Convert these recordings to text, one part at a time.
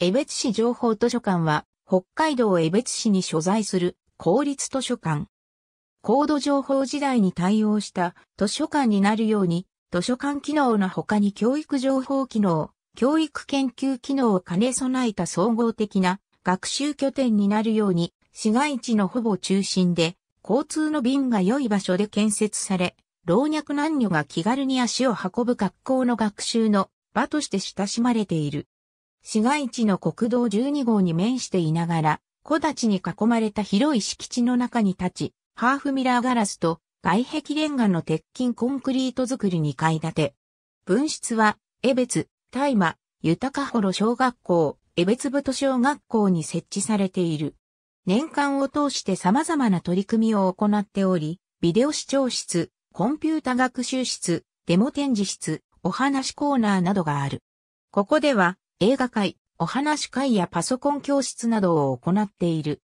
江別市情報図書館は、北海道江別市に所在する公立図書館。高度情報時代に対応した図書館になるように、図書館機能の他に教育情報機能、教育研究機能を兼ね備えた総合的な学習拠点になるように、市街地のほぼ中心で、交通の便が良い場所で建設され、老若男女が気軽に足を運ぶ学校の学習の場として親しまれている。市街地の国道12号に面していながら、木立に囲まれた広い敷地の中に立ち、ハーフミラーガラスと外壁レンガの鉄筋コンクリート造り2階建て。分室は、江別、大麻、豊幌小学校、江別部と小学校に設置されている。年間を通して様々な取り組みを行っており、ビデオ視聴室、コンピュータ学習室、デモ展示室、お話コーナーなどがある。ここでは、映画会、お話会やパソコン教室などを行っている。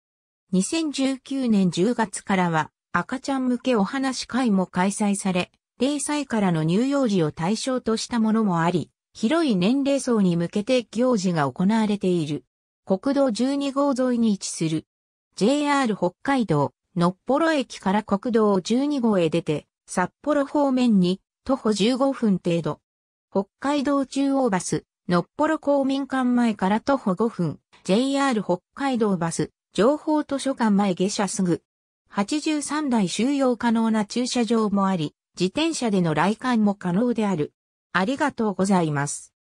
2019年10月からは赤ちゃん向けお話会も開催され、0歳からの乳幼児を対象としたものもあり、広い年齢層に向けて行事が行われている。国道12号沿いに位置する。JR 北海道、のっぽろ駅から国道12号へ出て、札幌方面に徒歩15分程度。北海道中央バス、のっぽろ公民館前から徒歩5分、JR 北海道バス、情報図書館前下車すぐ。83台収容可能な駐車場もあり、自転車での来館も可能である。ありがとうございます。